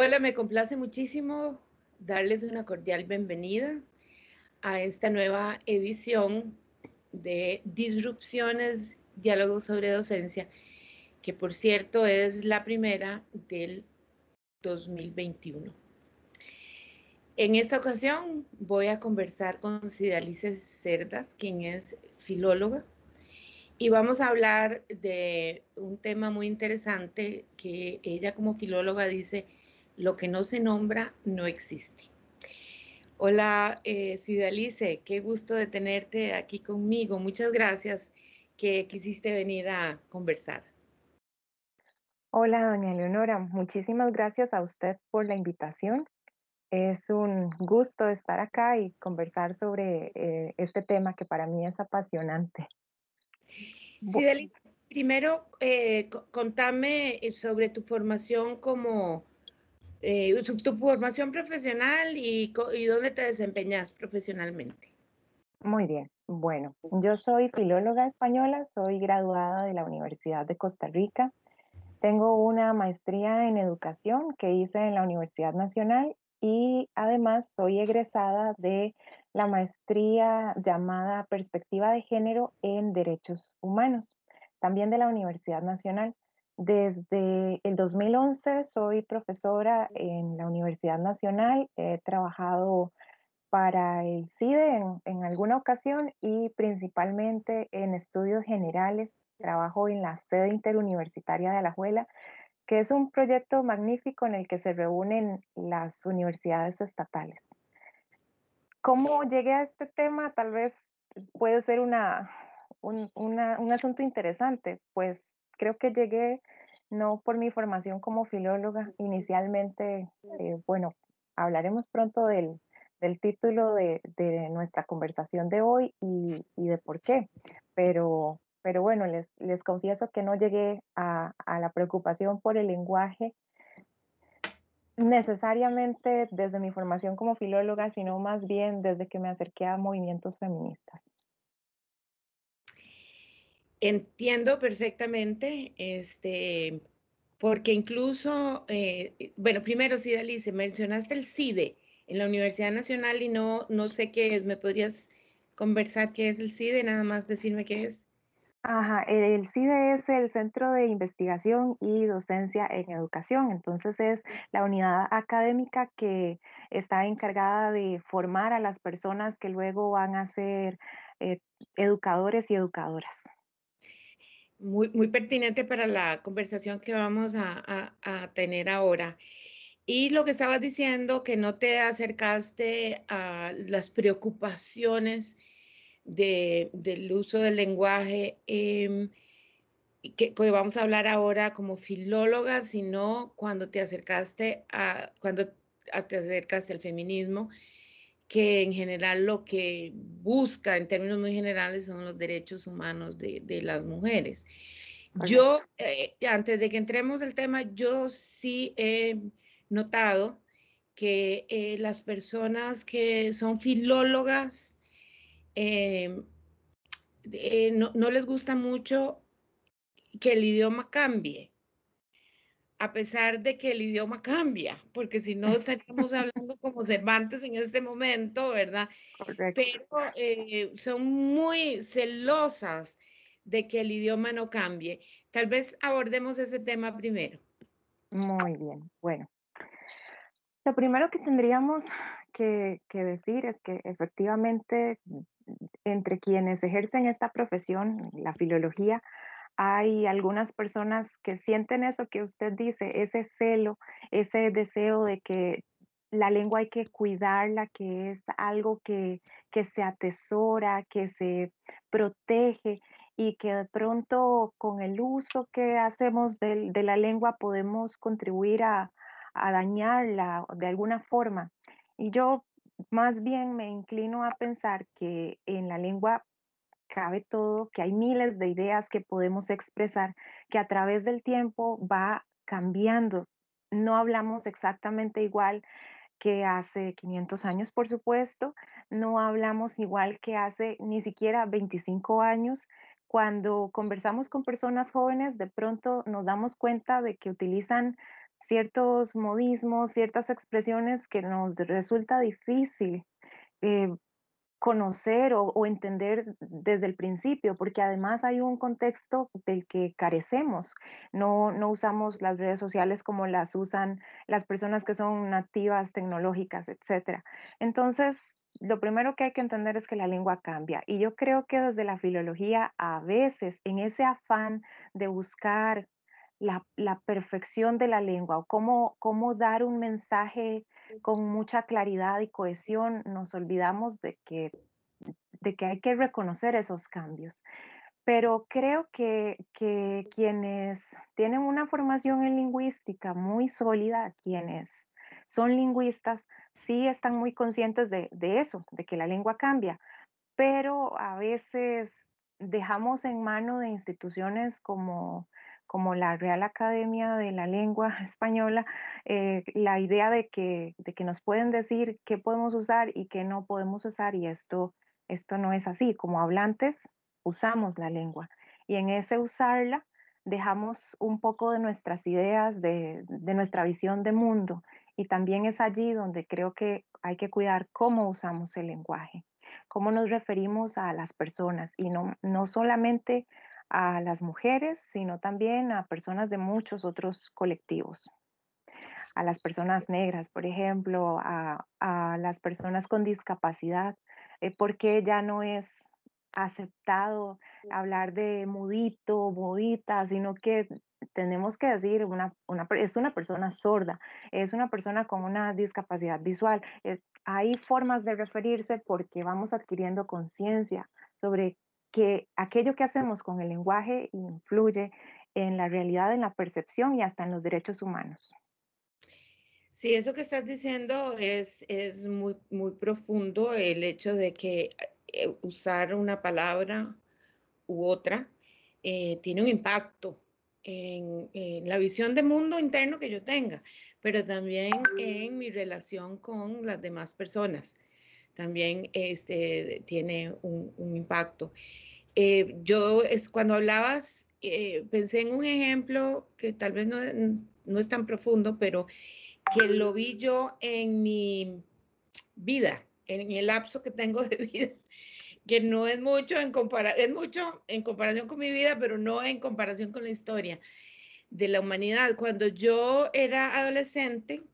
Hola, me complace muchísimo darles una cordial bienvenida a esta nueva edición de Disrupciones, Diálogos sobre Docencia, que por cierto es la primera del 2021. En esta ocasión voy a conversar con Cidalice Cerdas, quien es filóloga, y vamos a hablar de un tema muy interesante que ella como filóloga dice, lo que no se nombra no existe. Hola, eh, qué gusto de tenerte aquí conmigo. Muchas gracias que quisiste venir a conversar. Hola, doña Leonora. Muchísimas gracias a usted por la invitación. Es un gusto estar acá y conversar sobre eh, este tema que para mí es apasionante. Sidalice, primero eh, contame eh, sobre tu formación como eh, tu formación profesional y dónde te desempeñas profesionalmente. Muy bien, bueno, yo soy filóloga española, soy graduada de la Universidad de Costa Rica. Tengo una maestría en educación que hice en la Universidad Nacional y además soy egresada de la maestría llamada Perspectiva de Género en Derechos Humanos, también de la Universidad Nacional. Desde el 2011 soy profesora en la Universidad Nacional. He trabajado para el CIDE en, alguna ocasión y principalmente en estudios generales. Trabajo en la sede interuniversitaria de Alajuela, que es un proyecto magnífico en el que se reúnen las universidades estatales. ¿Cómo llegué a este tema? Tal vez puede ser un, un asunto interesante, pues creo que llegué no por mi formación como filóloga inicialmente, eh, bueno, hablaremos pronto del, título de, nuestra conversación de hoy y, de por qué, pero, pero bueno, les, confieso que no llegué a la preocupación por el lenguaje necesariamente desde mi formación como filóloga, sino más bien desde que me acerqué a movimientos feministas. Entiendo perfectamente, este, porque incluso, eh, eh, bueno, primero, Sidalice, mencionaste el CIDE en la Universidad Nacional y no, no sé qué es, ¿me podrías conversar qué es el CIDE, nada más decirme qué es? Ajá, eh, el CIDE es el Centro de Investigación y Docencia en Educación, entonces es la unidad académica que está encargada de formar a las personas que luego van a ser educadores y educadoras muy, pertinente para la conversación que vamos a, tener ahora. Y lo que estabas diciendo, que no te acercaste a las preocupaciones de, del uso del lenguaje, em, que, que, vamos a hablar ahora como filóloga, sino cuando te acercaste a, cuando te acercaste al feminismo, que en general lo que busca en términos muy generales son los derechos humanos de, las mujeres. Yo, eh, antes de que entremos del tema, yo sí he notado que eh, las personas que son filólogas em, eh, no, no les gusta mucho que el idioma cambie a pesar de que el idioma cambia, porque si no estaríamos hablando como Cervantes en este momento, ¿verdad? Correcto. Pero eh, son muy celosas de que el idioma no cambie. Tal vez abordemos ese tema primero. Muy bien, bueno. Lo primero que tendríamos que decir es que efectivamente entre quienes ejercen esta profesión, la filología, hay algunas personas que sienten eso que usted dice, ese celo, ese deseo de que la lengua hay que cuidarla, que es algo que, se atesora, que se protege y que de pronto con el uso que hacemos de, la lengua podemos contribuir a, a dañarla de alguna forma. Y yo más bien me inclino a pensar que en la lengua cabe todo, que hay miles de ideas que podemos expresar, que a través del tiempo va cambiando. No hablamos exactamente igual que hace 500 años, por supuesto, no hablamos igual que hace ni siquiera 25 años. Cuando conversamos con personas jóvenes, de pronto nos damos cuenta de que utilizan ciertos modismos, ciertas expresiones que nos resulta difícil eh, conocer o, entender desde el principio, porque además hay un contexto del que carecemos. No, usamos las redes sociales como las usan las personas que son nativas tecnológicas, etc. Entonces, lo primero que hay que entender es que la lengua cambia y yo creo que desde la filología a veces en ese afán de buscar la, perfección de la lengua o cómo, cómo dar un mensaje con mucha claridad y cohesión, nos olvidamos de que, de que hay que reconocer esos cambios. Pero creo que, que quienes tienen una formación en lingüística muy sólida, quienes son lingüistas, sí están muy conscientes de, de eso, de que la lengua cambia, pero a veces dejamos en mano de instituciones como como la Real Academia de la Lengua Española, eh, la idea de que, de que nos pueden decir qué podemos usar y qué no podemos usar, y esto, esto no es así. Como hablantes, usamos la lengua y en ese usarla dejamos un poco de nuestras ideas, de, de nuestra visión de mundo, y también es allí donde creo que hay que cuidar cómo usamos el lenguaje cómo nos referimos a las personas y no, no solamente a las mujeres, sino también a personas de muchos otros colectivos, a las personas negras, por ejemplo, a, las personas con discapacidad, eh, porque ya no es aceptado hablar de mudito, modita, sino que tenemos que decir, una, es una persona sorda, es una persona con una discapacidad visual. Eh, hay formas de referirse porque vamos adquiriendo conciencia sobre que aquello que hacemos con el lenguaje influye en la realidad, en la percepción y hasta en los derechos humanos. Sí, eso que estás diciendo es, es muy, muy profundo, el hecho de que eh, usar una palabra u otra eh, tiene un impacto en, en, la visión de mundo interno que yo tenga, pero también en mi relación con las demás personas también este, tiene un, impacto. Eh, yo es, cuando hablabas, eh, pensé en un ejemplo que tal vez no, es tan profundo, pero que lo vi yo en mi vida, en el lapso que tengo de vida, que no es mucho en es mucho en comparación con mi vida, pero no en comparación con la historia de la humanidad. Cuando yo era adolescente,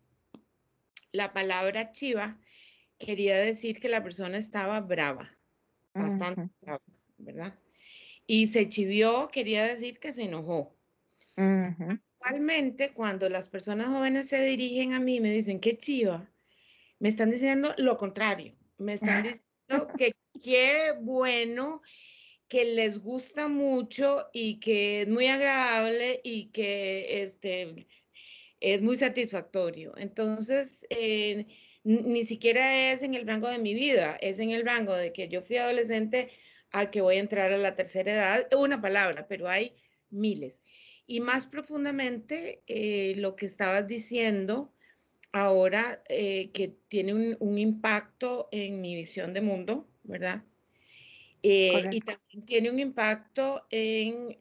la palabra chiva quería decir que la persona estaba brava, bastante brava, ¿verdad? Y se chivió, quería decir que se enojó. Actualmente, cuando las personas jóvenes se dirigen a mí y me dicen que chiva, me están diciendo lo contrario. Me están diciendo que qué bueno, que les gusta mucho y que es muy agradable y que este, es muy satisfactorio. Entonces, eh, ni siquiera es en el rango de mi vida, es en el rango de que yo fui adolescente al que voy a entrar a la tercera edad, una palabra, pero hay miles. Y más profundamente, eh, lo que estabas diciendo ahora, eh, que tiene un, impacto en mi visión de mundo, ¿verdad? Eh, y también tiene un impacto en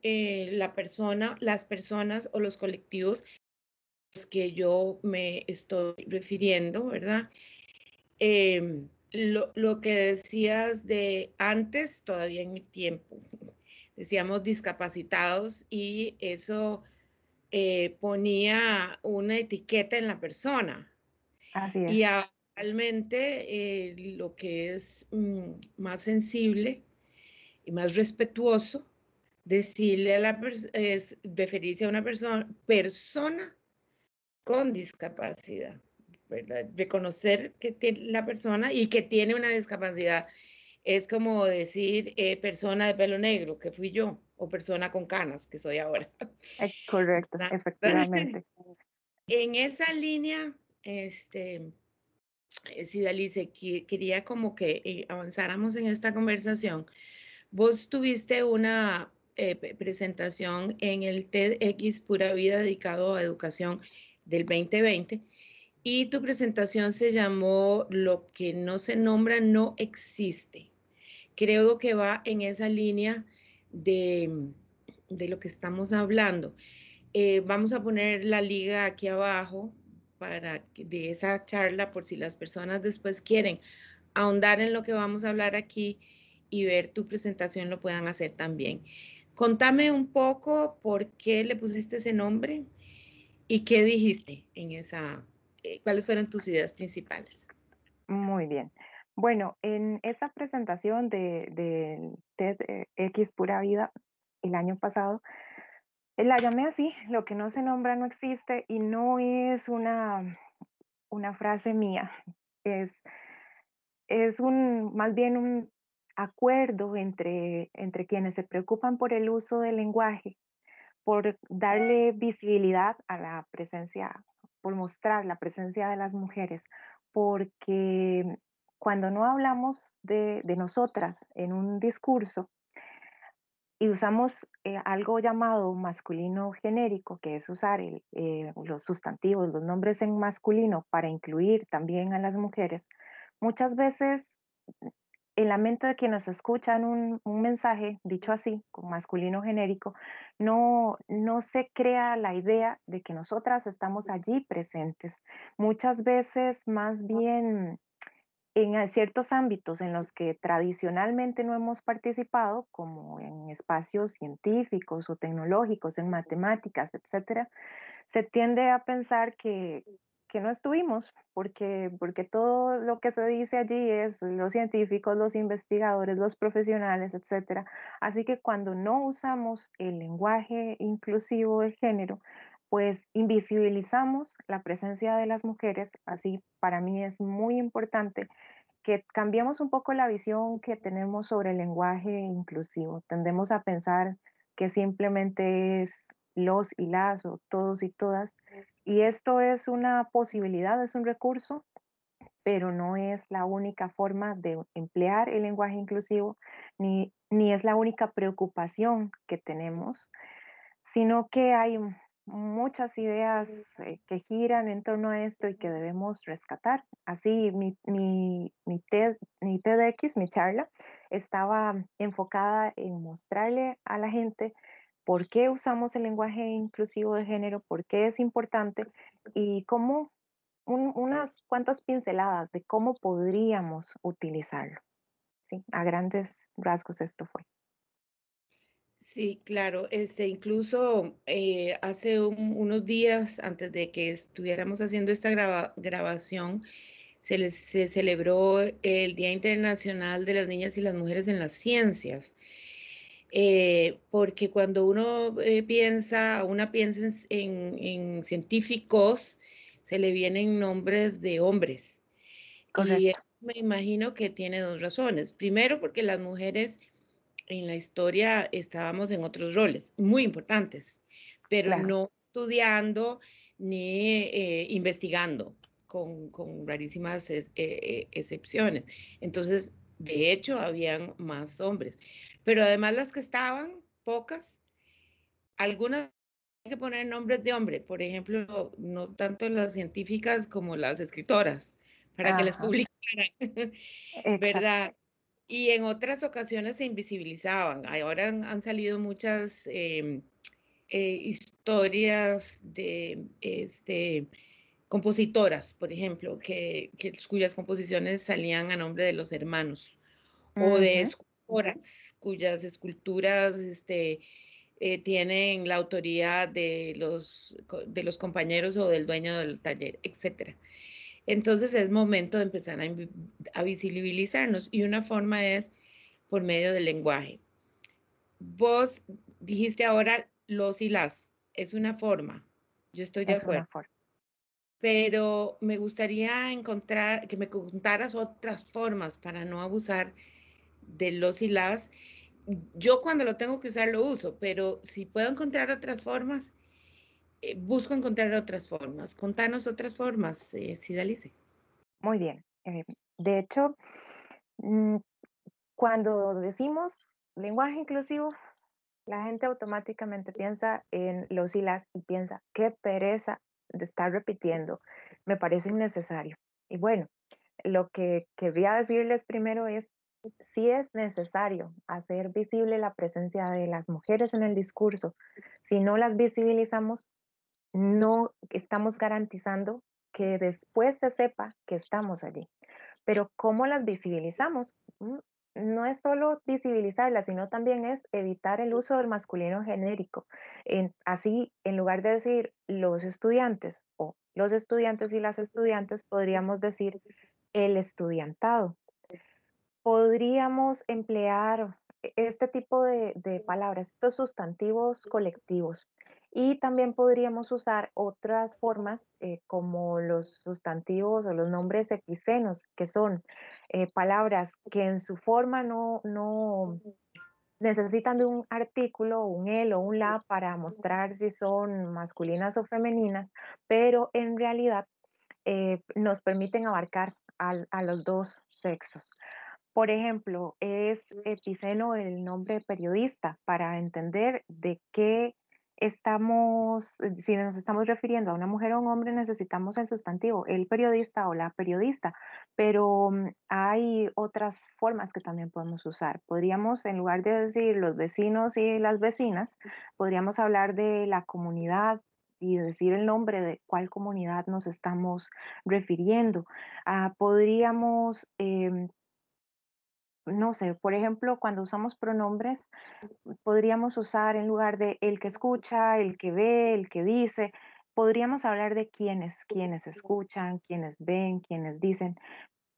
la persona, las personas o los colectivos que yo me estoy refiriendo, ¿verdad? Em, lo, que decías de antes, todavía en mi tiempo, decíamos discapacitados y eso eh, ponía una etiqueta en la persona. Así es. Y realmente eh, lo que es mm, más sensible y más respetuoso, decirle a la es referirse a una persona, persona con discapacidad. ¿verdad? Reconocer que tiene la persona y que tiene una discapacidad es como decir eh, persona de pelo negro, que fui yo, o persona con canas, que soy ahora. correcto, efectivamente. En esa línea, este, eh, Sidalice, quería como que eh, avanzáramos en esta conversación. Vos tuviste una presentación en el TEDx Pura Vida dedicado a educación del 2020 y tu presentación se llamó Lo que no se nombra no existe. Creo que va en esa línea de, de lo que estamos hablando. Eh, vamos a poner la liga aquí abajo para de esa charla por si las personas después quieren ahondar en lo que vamos a hablar aquí y ver tu presentación lo puedan hacer también. Contame un poco por qué le pusiste ese nombre. ¿Y qué dijiste en esa, eh, cuáles fueron tus ideas principales? Muy bien. Bueno, en esa presentación de de e eh, X Pura Vida el año pasado, eh, la llamé así, lo que no se nombra no existe y no es una, una frase mía, es, es un, más bien un acuerdo entre, entre quienes se preocupan por el uso del lenguaje por darle visibilidad a la presencia, por mostrar la presencia de las mujeres, porque cuando no hablamos de, nosotras en un discurso y usamos eh, algo llamado masculino genérico, que es usar eh, los sustantivos, los nombres en masculino para incluir también a las mujeres, muchas veces en la mente de quienes escuchan un, mensaje, dicho así, con masculino genérico, no, no se crea la idea de que nosotras estamos allí presentes. Muchas veces más ah. bien en eh, ciertos ámbitos en los que tradicionalmente no hemos participado, como en espacios científicos o tecnológicos, en matemáticas, etcétera, se tiende a pensar que, que no estuvimos, porque, porque todo lo que se dice allí es los científicos, los investigadores, los profesionales, etc. Así que cuando no usamos el lenguaje inclusivo de género, pues invisibilizamos la presencia de las mujeres. Así para mí es muy importante que cambiemos un poco la visión que tenemos sobre el lenguaje inclusivo. Tendemos a pensar que simplemente es los y las o todos y todas y esto es una posibilidad, es un recurso, pero no es la única forma de emplear el lenguaje inclusivo, ni, ni es la única preocupación que tenemos, sino que hay muchas ideas eh, que giran en torno a esto y que debemos rescatar. Así, mi, mi, mi, mi TEDx, mi charla, estaba enfocada en mostrarle a la gente por qué usamos el lenguaje inclusivo de género, por qué es importante y cómo unas cuantas pinceladas de cómo podríamos utilizarlo. Sí, a grandes rasgos esto fue. Sí, claro. Este, incluso eh, hace unos días antes de que estuviéramos haciendo esta grabación, se celebró el Día Internacional de las Niñas y las Mujeres en las Ciencias. Eh, porque cuando uno eh, piensa, una piensa en, científicos, se le vienen nombres de hombres. Correcto. Y me imagino que tiene dos razones. Primero, porque las mujeres en la historia estábamos en otros roles muy importantes, pero no estudiando ni eh, investigando, con, rarísimas excepciones. Entonces, de hecho, habían más hombres, pero además las que estaban, pocas, algunas que poner nombres de hombre, por ejemplo, no tanto las científicas como las escritoras, para que les publicaran, ¿verdad? Y en otras ocasiones se invisibilizaban. Ahora han, salido muchas em, eh, historias de este, compositoras, por ejemplo, que, cuyas composiciones salían a nombre de los hermanos o de escultoras cuyas esculturas este, eh, tienen la autoría de los, de los compañeros o del dueño del taller, etc. Entonces es momento de empezar a, visibilizarnos y una forma es por medio del lenguaje. Vos dijiste ahora los y las, es una forma, yo estoy de acuerdo. Pero me gustaría encontrar, que me contaras otras formas para no abusar de los y yo cuando lo tengo que usar lo uso, pero si puedo encontrar otras formas, eh, busco encontrar otras formas. Contanos otras formas, eh, Sidalice. Muy bien. Eh, de hecho, mm, cuando decimos lenguaje inclusivo, la gente automáticamente piensa en los y y piensa, qué pereza de estar repitiendo, me parece innecesario. Y bueno, lo que quería decirles primero es si es necesario hacer visible la presencia de las mujeres en el discurso. Si no las visibilizamos, no estamos garantizando que después se sepa que estamos allí. Pero ¿cómo las visibilizamos? Mm, no es solo visibilizarlas, sino también es evitar el uso del masculino genérico. así, en lugar de decir los estudiantes o los estudiantes y las estudiantes, podríamos decir el estudiantado, podríamos emplear e-, este tipo de, palabras, estos sustantivos colectivos. Y también podríamos usar otras formas eh, como los sustantivos o los nombres epicenos, que son eh, palabras que en su forma no, necesitan de un artículo, un el o un la para mostrar si son masculinas o femeninas, pero en realidad eh, nos permiten abarcar a los dos sexos. Por ejemplo, es epiceno el nombre periodista para entender de qué estamos, si nos estamos refiriendo a una mujer o un hombre, necesitamos el sustantivo, el periodista o la periodista, pero mm, hay otras formas que también podemos usar. Podríamos, en lugar de decir los vecinos y las vecinas, podríamos hablar de la comunidad y decir el nombre de cuál comunidad nos estamos refiriendo. Ah, podríamos em, no sé, por ejemplo, cuando usamos pronombres, podríamos usar en lugar de el que escucha, el que ve, el que dice, podríamos hablar de quienes, quienes escuchan, quienes ven, quienes dicen.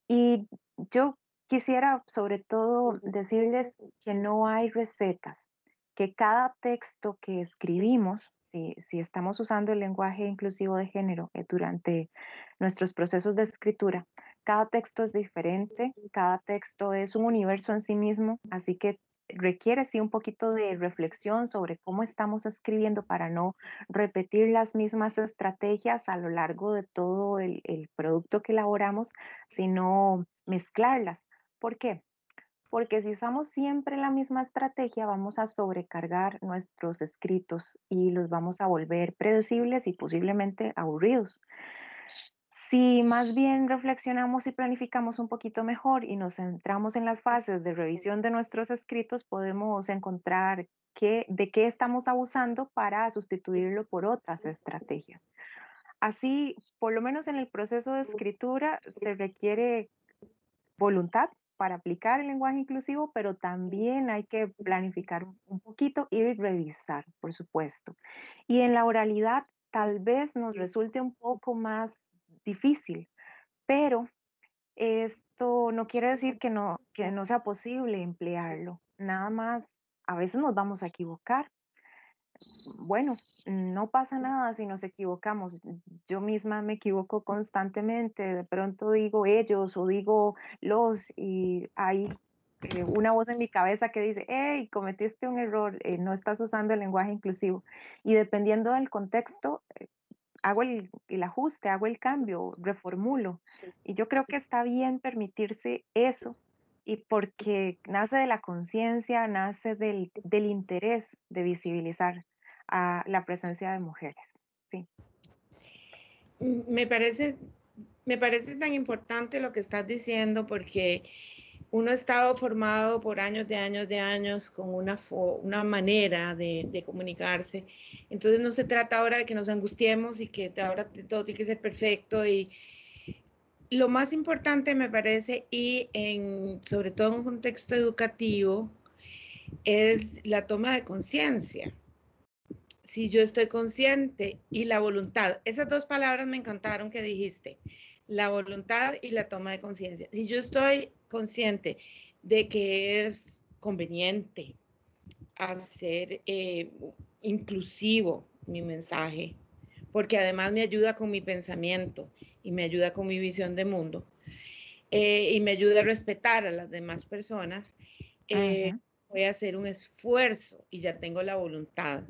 Y yo quisiera sobre todo decirles que no hay recetas, que cada texto que escribimos, si, estamos usando el lenguaje inclusivo de género eh, durante nuestros procesos de escritura, cada texto es diferente, cada texto es un universo en sí mismo, así que requiere sí un poquito de reflexión sobre cómo estamos escribiendo para no repetir las mismas estrategias a lo largo de todo el, el producto que elaboramos, sino mezclarlas. ¿Por qué? Porque si usamos siempre la misma estrategia, vamos a sobrecargar nuestros escritos y los vamos a volver predecibles y posiblemente aburridos. Si más bien reflexionamos y planificamos un poquito mejor y nos centramos en las fases de revisión de nuestros escritos, podemos encontrar qué, de qué estamos abusando para sustituirlo por otras estrategias. Así, por lo menos en el proceso de escritura, se requiere voluntad para aplicar el lenguaje inclusivo, pero también hay que planificar un poquito y revisar, por supuesto. Y en la oralidad tal vez nos resulte un poco más difícil, pero esto no quiere decir que no, que no sea posible emplearlo, nada más a veces nos vamos a equivocar. Bueno, no pasa nada si nos equivocamos. Yo misma me equivoco constantemente. De pronto digo ellos o digo los y hay eh, una voz en mi cabeza que dice, hey, cometiste un error, eh, no estás usando el lenguaje inclusivo. Y dependiendo del contexto, eh, hago el, ajuste, hago el cambio, reformulo. Y yo creo que está bien permitirse eso, y porque nace de la conciencia, nace del, interés de visibilizar a la presencia de mujeres. Sí. Mm, me parece, me parece tan importante lo que estás diciendo porque uno ha estado formado por años de años de años con una, una manera de, de, comunicarse. Entonces no se trata ahora de que nos angustiemos y que ahora todo tiene que ser perfecto. Y lo más importante me parece, y en, sobre todo en un contexto educativo, es la toma de conciencia. Si yo estoy consciente y la voluntad, esas dos palabras me encantaron que dijiste la voluntad y la toma de conciencia. Si yo estoy consciente de que es conveniente hacer eh, inclusivo mi mensaje, porque además me ayuda con mi pensamiento y me ayuda con mi visión de mundo eh, y me ayuda a respetar a las demás personas, eh, voy a hacer un esfuerzo y ya tengo la voluntad.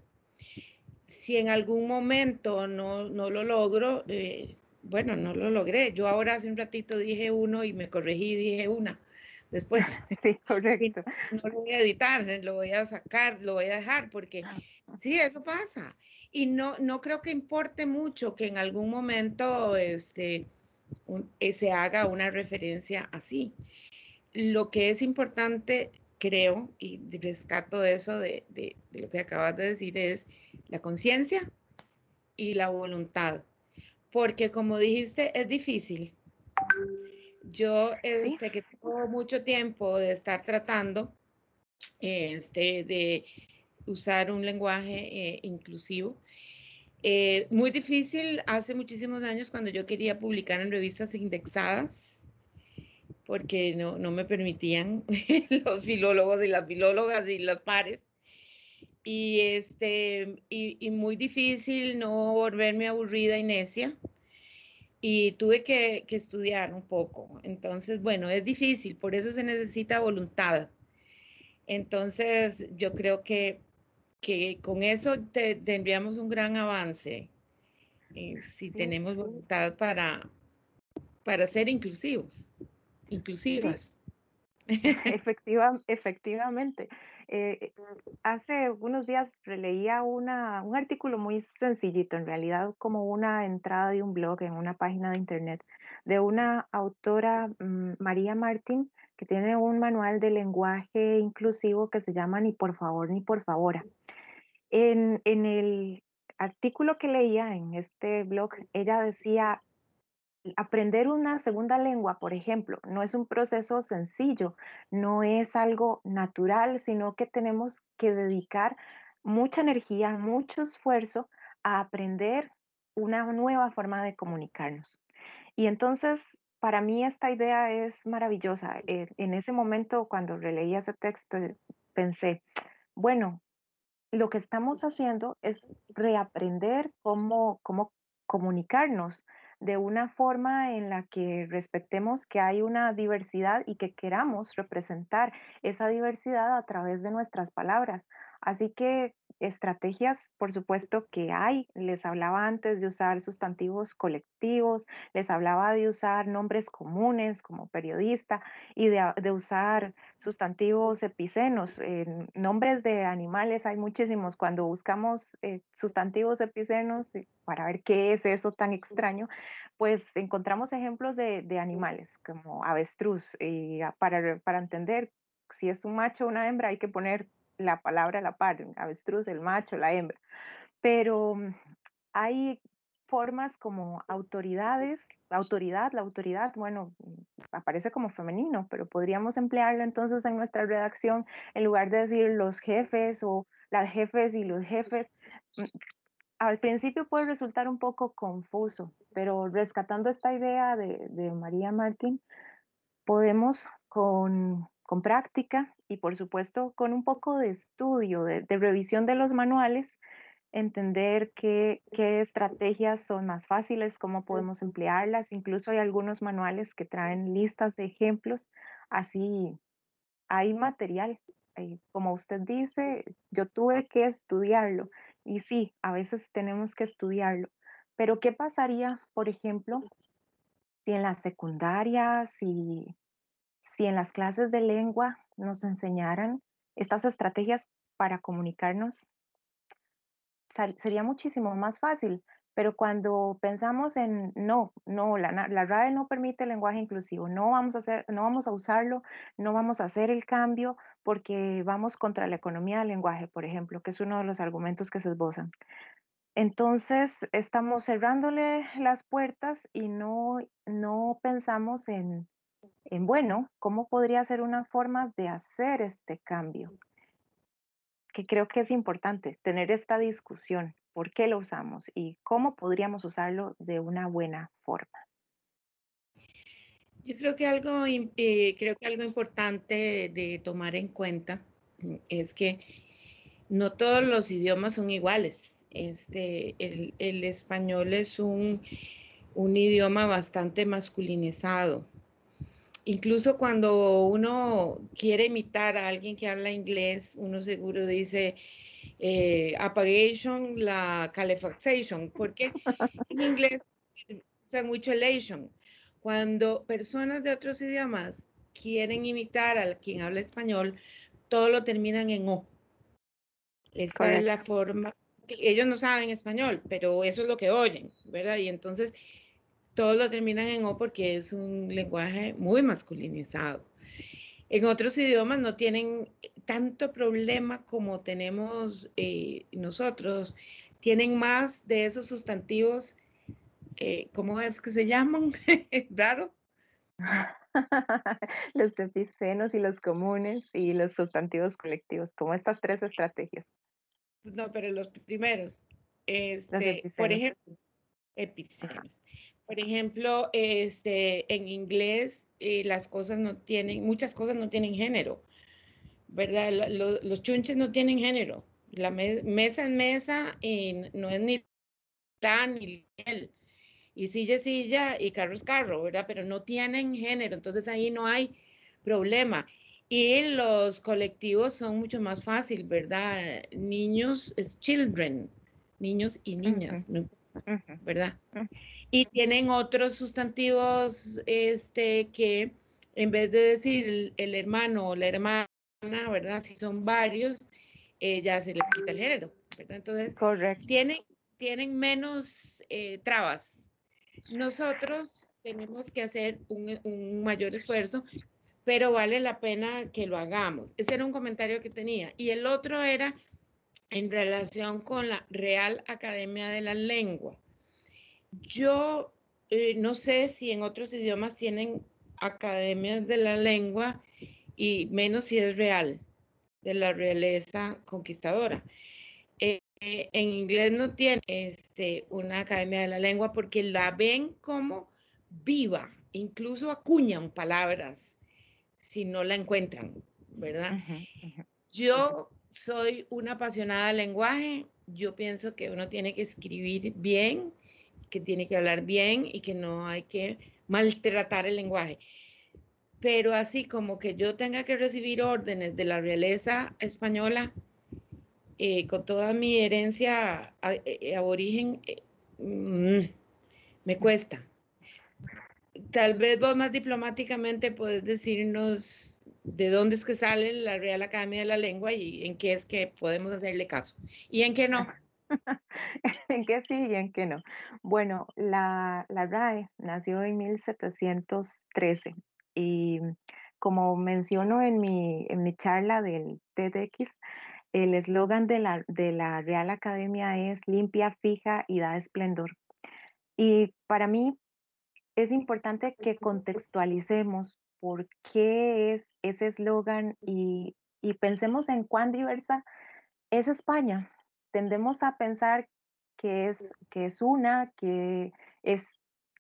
Si en algún momento no, lo logro, bueno, no lo logré. Yo ahora hace un ratito dije uno y me corregí dije una. Después, sí, correcto. no lo voy a editar, eh, lo voy a sacar, lo voy a dejar, porque ah, ah. sí, eso pasa. Y no, no creo que importe mucho que en algún momento este, eh, se haga una referencia así. Lo que es importante, creo, y rescato eso de, de, de lo que acabas de decir, es la conciencia y la voluntad porque como dijiste, es difícil. Yo sé este, que tengo mucho tiempo de estar tratando este, de usar un lenguaje eh, inclusivo. Eh, muy difícil hace muchísimos años cuando yo quería publicar en revistas indexadas, porque no, no me permitían los filólogos y las filólogas y los pares y, este, y, muy difícil no volverme aburrida y necia. Y tuve que, estudiar un poco. Entonces, bueno, es difícil, por eso se necesita voluntad. Entonces, yo creo que, que con eso tendríamos un gran avance eh, si tenemos voluntad para, para ser inclusivos, inclusivas. Efectiva, efectivamente. Eh, hace unos días releía una, un artículo muy sencillito, en realidad como una entrada de un blog en una página de internet de una autora, mm, María Martín, que tiene un manual de lenguaje inclusivo que se llama Ni por favor, ni por favora. En, en el artículo que leía en este blog, ella decía, aprender una segunda lengua, por ejemplo, no es un proceso sencillo, no es algo natural, sino que tenemos que dedicar mucha energía, mucho esfuerzo a aprender una nueva forma de comunicarnos. Y entonces, para mí esta idea es maravillosa. Eh, en ese momento, cuando releí ese texto, eh, pensé, bueno, lo que estamos haciendo es reaprender cómo, cómo comunicarnos de una forma en la que respetemos que hay una diversidad y que queramos representar esa diversidad a través de nuestras palabras. Así que estrategias, por supuesto que hay. Les hablaba antes de usar sustantivos colectivos, les hablaba de usar nombres comunes como periodista y de, usar sustantivos epicenos. nombres de animales hay muchísimos. Cuando buscamos eh, sustantivos epicenos eh, para ver qué es eso tan extraño, pues encontramos ejemplos de, animales como avestruz. Y ah, para, para entender si es un macho o una hembra hay que poner la palabra la par, avestruz, el macho, la hembra. Pero mm, hay formas como autoridades, autoridad, la autoridad, bueno, aparece como femenino, pero podríamos emplearlo entonces en nuestra redacción en lugar de decir los jefes o las jefes y los jefes. Mm, al principio puede resultar un poco confuso, pero rescatando esta idea de, de María Martín, podemos con con práctica y por supuesto con un poco de estudio, de, revisión de los manuales, entender qué, qué, estrategias son más fáciles, cómo podemos emplearlas. Incluso hay algunos manuales que traen listas de ejemplos. Así hay material. Eh, como usted dice, yo tuve que estudiarlo. Y sí, a veces tenemos que estudiarlo. Pero ¿qué pasaría, por ejemplo, si en la secundaria, si si en las clases de lengua nos enseñaran estas estrategias para comunicarnos, sería muchísimo más fácil. Pero cuando pensamos en no, no, la, la RAE no permite el lenguaje inclusivo, no vamos, a hacer, no vamos a usarlo, no vamos a hacer el cambio porque vamos contra la economía del lenguaje, por ejemplo, que es uno de los argumentos que se esbozan. Entonces, estamos cerrándole las puertas y no, no pensamos en, en, bueno, ¿cómo podría ser una forma de hacer este cambio? Que creo que es importante tener esta discusión, por qué lo usamos y cómo podríamos usarlo de una buena forma. Yo creo que algo, eh, creo que algo importante de, tomar en cuenta mm, es que no todos los idiomas son iguales. Este, el, el español es un, un, idioma bastante masculinizado. Incluso cuando uno quiere imitar a alguien que habla inglés, uno seguro dice eh, apagation, la calefaction, porque en inglés usa mucho elation. Cuando personas de otros idiomas quieren imitar a quien habla español, todo lo terminan en O. Esa es la forma. Ellos no saben español, pero eso es lo que oyen, ¿verdad? Y entonces todos lo terminan en O porque es un lenguaje muy masculinizado. En otros idiomas no tienen tanto problema como tenemos eh, nosotros. Tienen más de esos sustantivos, eh, ¿cómo es que se llaman? Raro. los epicenos y los comunes y los sustantivos colectivos, como estas tres estrategias. No, pero los primeros. Este, por ejemplo, epicenos. Por ejemplo, este, en inglés eh, las cosas no tienen, muchas cosas no tienen género, ¿verdad? Los, chunches no tienen género. La mesa es mesa y no es ni tan ni él. Y silla es silla y carro es carro, ¿verdad? Pero no tienen género, entonces ahí no hay problema. Y los colectivos son mucho más fácil, ¿verdad? Niños es children, niños y niñas, ¿verdad? Y tienen otros sustantivos este, que en vez de decir el, hermano o la hermana, ¿verdad? Si son varios, eh, ya se le quita el género, Entonces, Tienen, tienen menos eh, trabas. Nosotros tenemos que hacer un, un mayor esfuerzo, pero vale la pena que lo hagamos. Ese era un comentario que tenía. Y el otro era en relación con la Real Academia de la Lengua. Yo eh, no sé si en otros idiomas tienen academias de la lengua y menos si es real, de la realeza conquistadora. Eh, eh, en inglés no tiene este, una academia de la lengua porque la ven como viva, incluso acuñan palabras si no la encuentran, ¿verdad? Yo soy una apasionada del lenguaje, yo pienso que uno tiene que escribir bien, que tiene que hablar bien y que no hay que maltratar el lenguaje. Pero así como que yo tenga que recibir órdenes de la realeza española, eh, con toda mi herencia eh, aborigen, eh, mm, me cuesta. Tal vez vos más diplomáticamente podés decirnos de dónde es que sale la Real Academia de la Lengua y en qué es que podemos hacerle caso y en qué no. en qué sí y en qué no. Bueno, la, la RAE nació en 1713 y como menciono en mi, mi charla del TEDx, el eslogan de la, de la Real Academia es limpia, fija y da esplendor. Y para mí es importante que contextualicemos por qué es ese eslogan y, y pensemos en cuán diversa es España tendemos a pensar que es, que es una, que es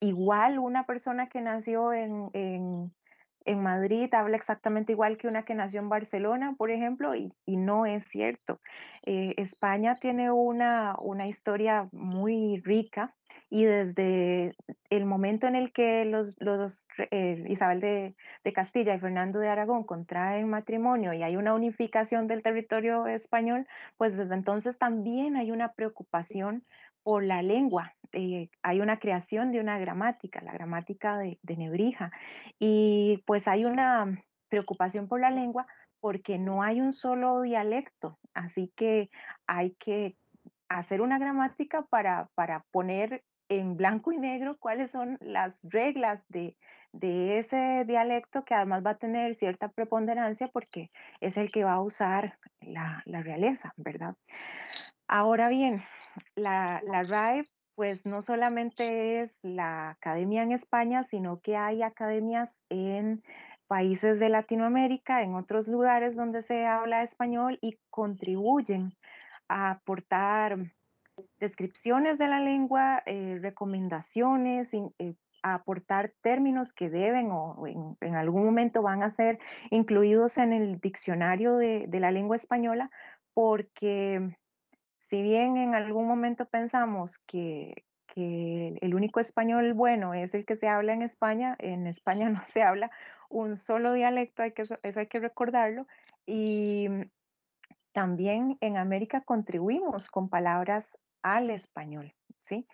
igual una persona que nació en, en, en Madrid habla exactamente igual que una que nació en Barcelona, por ejemplo, y, no es cierto. Eh, España tiene una, una historia muy rica y desde el momento en el que los, los eh, Isabel de, de, Castilla y Fernando de Aragón contraen matrimonio y hay una unificación del territorio español, pues desde entonces también hay una preocupación por la lengua eh, hay una creación de una gramática, la gramática de, Nebrija, y pues hay una preocupación por la lengua porque no hay un solo dialecto, así que hay que hacer una gramática para, para poner en blanco y negro cuáles son las reglas de, ese dialecto que además va a tener cierta preponderancia porque es el que va a usar la, realeza, ¿verdad? Ahora bien, la, la RAE pues no solamente es la academia en España, sino que hay academias en países de Latinoamérica, en otros lugares donde se habla español y contribuyen a aportar descripciones de la lengua, eh, recomendaciones, eh, a aportar términos que deben o en, algún momento van a ser incluidos en el diccionario de la lengua española, porque si bien en algún momento pensamos que, el único español bueno es el que se habla en España, en España no se habla un solo dialecto, hay que, eso hay que recordarlo. Y también en América contribuimos con palabras al español, ¿sí?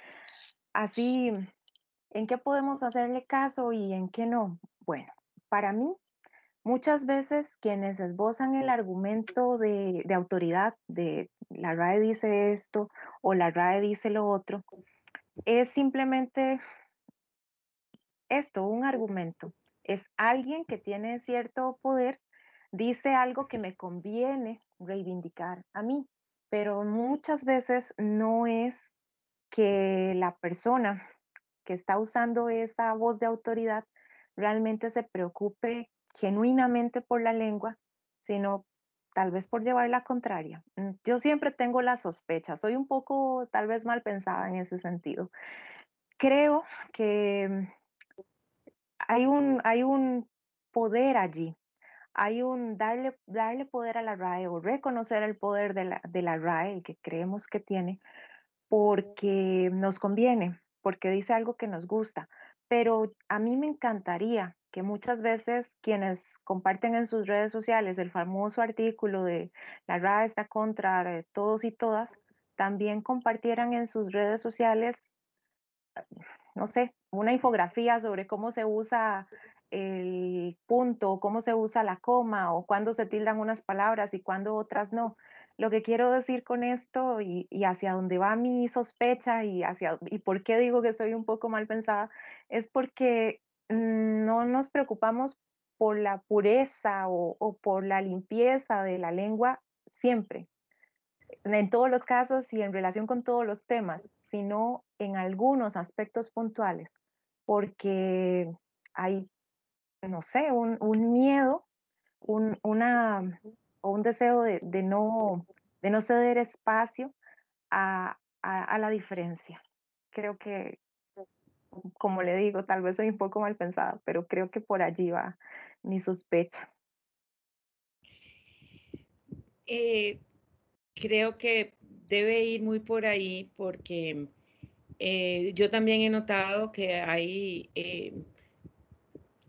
Así, ¿en qué podemos hacerle caso y en qué no? Bueno, para mí Muchas veces quienes esbozan el argumento de, autoridad, de la RAE dice esto o la RAE dice lo otro, es simplemente esto, un argumento. Es alguien que tiene cierto poder, dice algo que me conviene reivindicar a mí, pero muchas veces no es que la persona que está usando esa voz de autoridad realmente se preocupe genuinamente por la lengua, sino tal vez por llevar la contraria. Mm, yo siempre tengo la sospecha, soy un poco tal vez mal pensada en ese sentido. Creo que mm, hay un, hay un poder allí, hay un darle, darle poder a la RAE o reconocer el poder de la, de la RAE, que creemos que tiene, porque nos conviene, porque dice algo que nos gusta. Pero a mí me encantaría que muchas veces quienes comparten en sus redes sociales el famoso artículo de la RAE está contra todos y todas, también compartieran en sus redes sociales, no sé, una infografía sobre cómo se usa el punto, cómo se usa la coma o cuándo se tildan unas palabras y cuándo otras no. Lo que quiero decir con esto y, hacia dónde va mi sospecha y, hacia, y por qué digo que soy un poco mal pensada es porque Mm, no nos preocupamos por la pureza o, por la limpieza de la lengua siempre, en todos los casos y en relación con todos los temas, sino en algunos aspectos puntuales, porque hay, no sé, un, miedo, una, o un deseo de, no, de no ceder espacio a la diferencia. Creo que, como le digo, tal vez soy un poco mal pensada, pero creo que por allí va mi sospecha. Eh, creo que debe ir muy por ahí porque eh, yo también he notado que eh,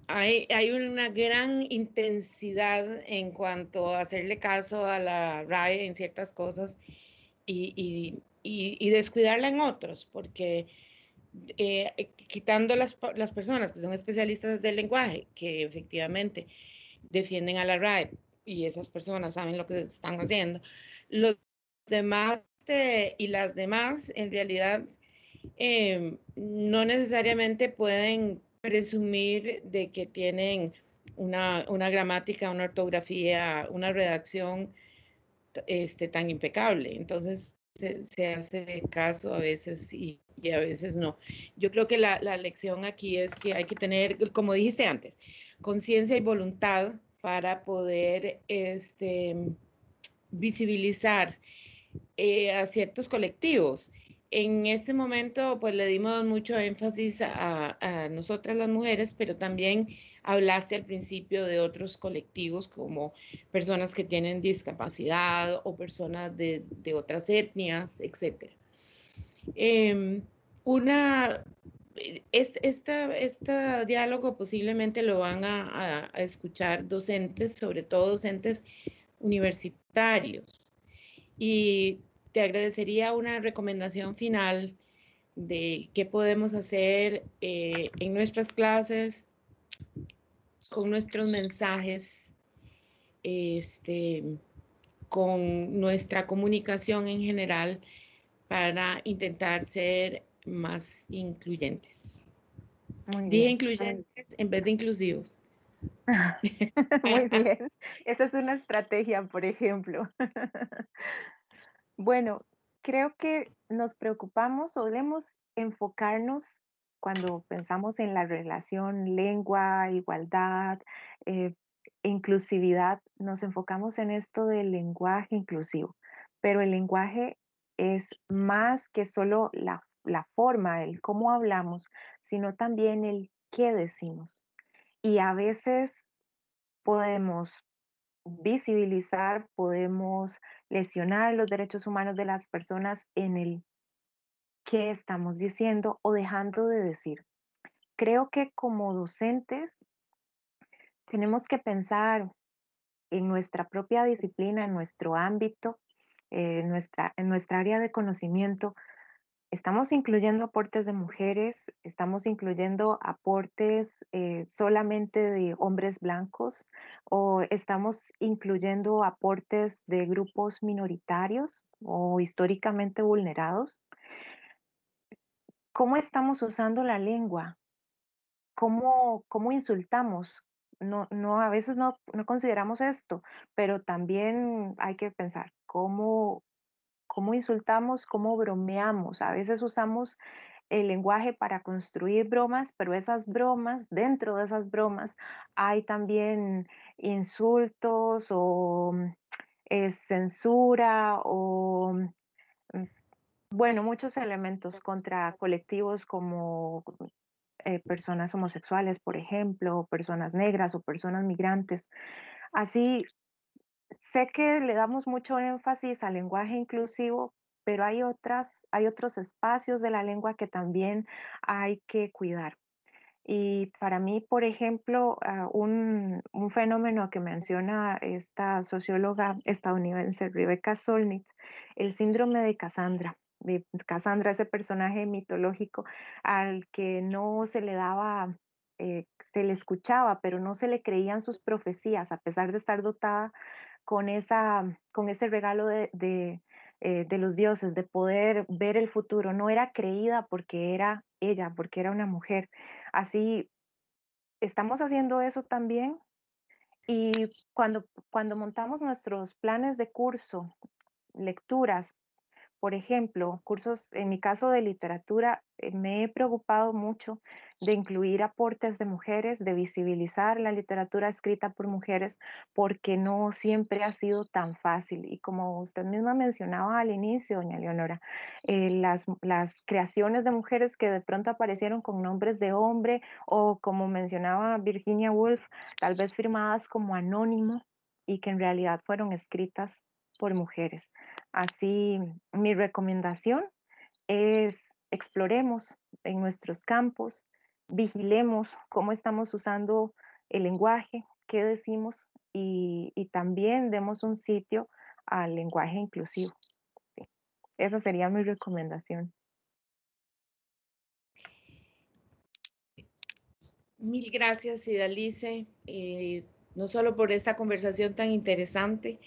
hay, hay, una gran intensidad en cuanto a hacerle caso a la RAE en ciertas cosas y descuidarla en otros, porque eh, eh, quitando las, las personas que son especialistas del lenguaje, que efectivamente defienden a la RAE y esas personas saben lo que están haciendo, los demás este, y las demás en realidad em, no necesariamente pueden presumir de que tienen una, una gramática, una ortografía, una redacción este, tan impecable. Entonces se, se hace caso a veces y y a veces no. Yo creo que la, lección aquí es que hay que tener, como dijiste antes, conciencia y voluntad para poder este, visibilizar eh, a ciertos colectivos. En este momento, pues le dimos mucho énfasis a, nosotras las mujeres, pero también hablaste al principio de otros colectivos como personas que tienen discapacidad o personas de, de otras etnias, etcétera. Em, eh, una, este, este, diálogo posiblemente lo van a, escuchar docentes, sobre todo docentes universitarios. Y te agradecería una recomendación final de qué podemos hacer eh, en nuestras clases, con nuestros mensajes, este, con nuestra comunicación en general para intentar ser más incluyentes. Muy Dije incluyentes en vez de inclusivos. Muy bien. Esa es una estrategia, por ejemplo. bueno, creo que nos preocupamos, o solemos enfocarnos cuando pensamos en la relación lengua, igualdad, eh, inclusividad, nos enfocamos en esto del lenguaje inclusivo, pero el lenguaje es más que solo la, forma, el cómo hablamos, sino también el qué decimos. Y a veces podemos visibilizar, podemos lesionar los derechos humanos de las personas en el qué estamos diciendo o dejando de decir. Creo que como docentes tenemos que pensar en nuestra propia disciplina, en nuestro ámbito, nuestra, en nuestra área de conocimiento, estamos incluyendo aportes de mujeres, estamos incluyendo aportes eh, solamente de hombres blancos o estamos incluyendo aportes de grupos minoritarios o históricamente vulnerados. ¿Cómo estamos usando la lengua? ¿Cómo, insultamos? No, no, a veces no, no consideramos esto, pero también hay que pensar cómo, cómo insultamos, cómo bromeamos. A veces usamos el lenguaje para construir bromas, pero esas bromas, dentro de esas bromas, hay también insultos o mm, censura o, mm, mm, bueno, muchos elementos contra colectivos como eh, personas homosexuales, por ejemplo, personas negras o personas migrantes. Así sé que le damos mucho énfasis al lenguaje inclusivo, pero hay, otras, hay otros espacios de la lengua que también hay que cuidar. Y para mí, por ejemplo, ah, un, fenómeno que menciona esta socióloga estadounidense, Rebecca Solnit, el síndrome de Cassandra. De Cassandra, ese personaje mitológico al que no se le daba eh, se le escuchaba, pero no se le creían sus profecías, a pesar de estar dotada con, esa, con ese regalo eh, de, los dioses, de poder ver el futuro. No era creída porque era ella, porque era una mujer. Así, estamos haciendo eso también. Y cuando, cuando montamos nuestros planes de curso, lecturas por ejemplo, cursos, en mi caso de literatura, eh, me he preocupado mucho de incluir aportes de mujeres, de visibilizar la literatura escrita por mujeres, porque no siempre ha sido tan fácil. Y como usted misma mencionaba al inicio, doña Leonora, eh, las, las creaciones de mujeres que de pronto aparecieron con nombres de hombre o, como mencionaba Virginia Woolf, tal vez firmadas como anónimo y que en realidad fueron escritas por mujeres. Así, mi recomendación es exploremos en nuestros campos, vigilemos cómo estamos usando el lenguaje, qué decimos y, también demos un sitio al lenguaje inclusivo. Esa sería mi recomendación. Mil gracias, Idalice, eh, no solo por esta conversación tan interesante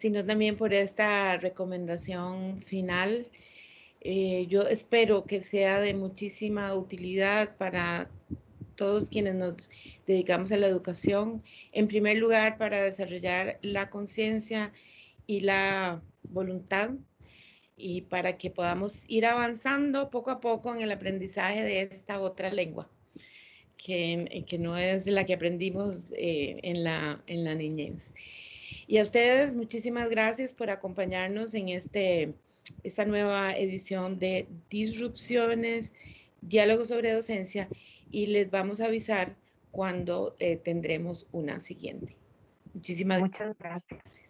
sino también por esta recomendación final. Eh, yo espero que sea de muchísima utilidad para todos quienes nos dedicamos a la educación. En primer lugar, para desarrollar la conciencia y la voluntad y para que podamos ir avanzando poco a poco en el aprendizaje de esta otra lengua, que, no es la que aprendimos eh, en, en la niñez. Y a ustedes muchísimas gracias por acompañarnos en este, esta nueva edición de Disrupciones, Diálogo sobre Docencia y les vamos a avisar cuando eh, tendremos una siguiente. Muchísimas Muchas gracias.